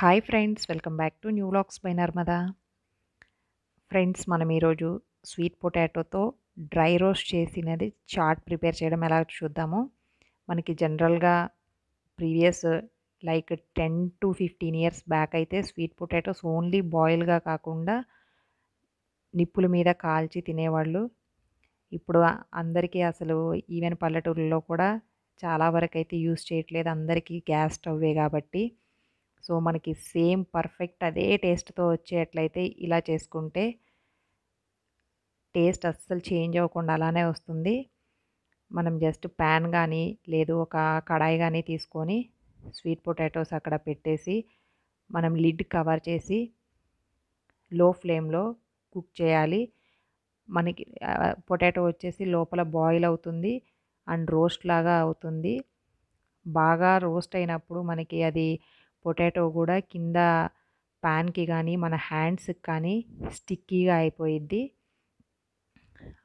hi friends welcome back to new lux by Narmada friends మనం ఈరోజు sweet పొటాటోతో dry roast చేసినది చాట్ ప్రిపేర్ చేయడం ఎలా చూద్దాము మనకి జనరల్గా previous like ten to fifteen years back అయితే స్వీట్ పొటాటోస్ ఓన్లీ బాయిల్గా కాకుండా నిప్పుల మీద కాల్చి తినేవాళ్ళు ఇప్పుడు అందరికీ అసలు ఈవెన్ పల్లెటూరులో కూడా చాలా వరకు అయితే యూస్ చేయట్లేదు అందరికీ గ్యాస్ స్టవ్వే కాబట్టి సో మనకి సేమ్ పర్ఫెక్ట్ అదే టేస్ట్తో వచ్చేట్లయితే ఇలా చేసుకుంటే టేస్ట్ అస్సలు చేంజ్ అవ్వకుండా అలానే వస్తుంది మనం జస్ట్ ప్యాన్ కానీ లేదు ఒక కడాయి కానీ తీసుకొని స్వీట్ పొటాటోస్ అక్కడ పెట్టేసి మనం లిడ్ కవర్ చేసి లో ఫ్లేమ్లో కుక్ చేయాలి మనకి పొటాటో వచ్చేసి లోపల బాయిల్ అవుతుంది అండ్ రోస్ట్ లాగా అవుతుంది బాగా రోస్ట్ అయినప్పుడు మనకి అది పొటాటో కూడా కింద ప్యాన్కి కానీ మన హ్యాండ్స్కి కానీ స్టిక్కీగా అయిపోయిద్ది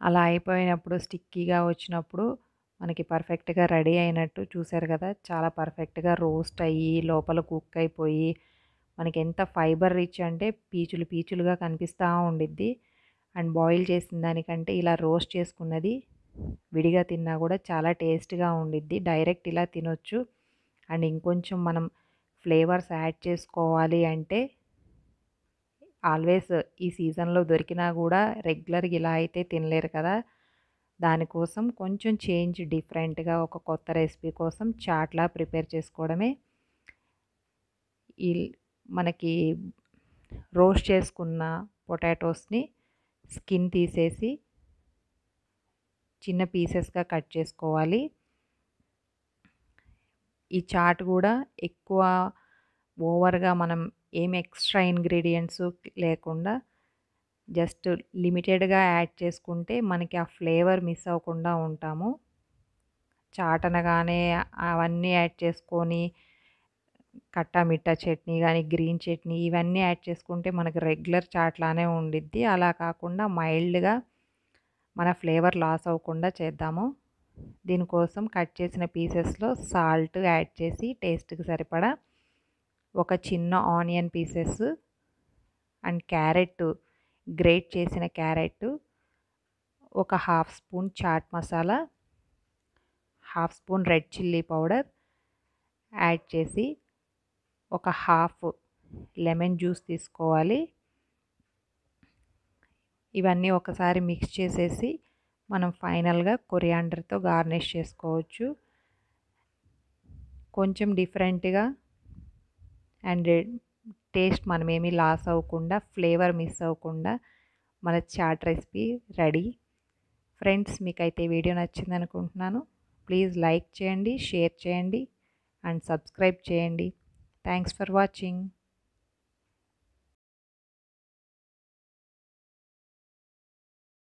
అలా అయిపోయినప్పుడు స్టిక్కీగా వచ్చినప్పుడు మనకి పర్ఫెక్ట్గా రెడీ అయినట్టు చూసారు కదా చాలా పర్ఫెక్ట్గా రోస్ట్ అయ్యి లోపల కుక్ అయిపోయి మనకి ఎంత ఫైబర్ రిచ్ అంటే పీచులు పీచులుగా కనిపిస్తూ ఉండిద్ది అండ్ బాయిల్ చేసిన దానికంటే ఇలా రోస్ట్ చేసుకున్నది విడిగా తిన్నా కూడా చాలా టేస్ట్గా ఉండిద్ది డైరెక్ట్ ఇలా తినొచ్చు అండ్ ఇంకొంచెం మనం ఫ్లేవర్స్ యాడ్ చేసుకోవాలి అంటే ఆల్వేస్ ఈ సీజన్లో దొరికినా కూడా రెగ్యులర్గా ఇలా అయితే తినలేరు కదా దానికోసం కొంచెం చేంజ్ డిఫరెంట్గా ఒక కొత్త రెసిపీ కోసం చాట్లా ప్రిపేర్ చేసుకోవడమే ఈ మనకి రోస్ట్ చేసుకున్న పొటాటోస్ని స్కిన్ తీసేసి చిన్న పీసెస్గా కట్ చేసుకోవాలి ఈ చాట్ కూడా ఎక్కువ ఓవర్గా మనం ఏం ఎక్స్ట్రా ఇంగ్రీడియంట్స్ లేకుండా జస్ట్ లిమిటెడ్గా యాడ్ చేసుకుంటే మనకి ఆ ఫ్లేవర్ మిస్ అవ్వకుండా ఉంటాము చాట్ అనగానే అవన్నీ యాడ్ చేసుకొని కట్టా మిట్టా చట్నీ కానీ గ్రీన్ చట్నీ ఇవన్నీ యాడ్ చేసుకుంటే మనకి రెగ్యులర్ చాట్లానే ఉండిద్ది అలా కాకుండా మైల్డ్గా మన ఫ్లేవర్ లాస్ అవ్వకుండా చేద్దాము దీనికోసం కట్ చేసిన పీసెస్లో సాల్ట్ యాడ్ చేసి టేస్ట్కి సరిపడా ఒక చిన్న onion pieces and carrot grate చేసిన క్యారెట్ ఒక half spoon chaat masala half spoon red chilli powder add చేసి ఒక హాఫ్ లెమన్ జ్యూస్ తీసుకోవాలి ఇవన్నీ ఒకసారి మిక్స్ చేసేసి మనం ఫైనల్గా కొరియాండర్తో గార్నిష్ చేసుకోవచ్చు కొంచెం డిఫరెంట్గా అండ్ టేస్ట్ మనమేమీ లాస్ అవ్వకుండా ఫ్లేవర్ మిస్ అవ్వకుండా మన చాట్ రెసిపీ రెడీ ఫ్రెండ్స్ మీకైతే వీడియో నచ్చింది అనుకుంటున్నాను ప్లీజ్ లైక్ చేయండి షేర్ చేయండి అండ్ సబ్స్క్రైబ్ చేయండి థ్యాంక్స్ ఫర్ వాచింగ్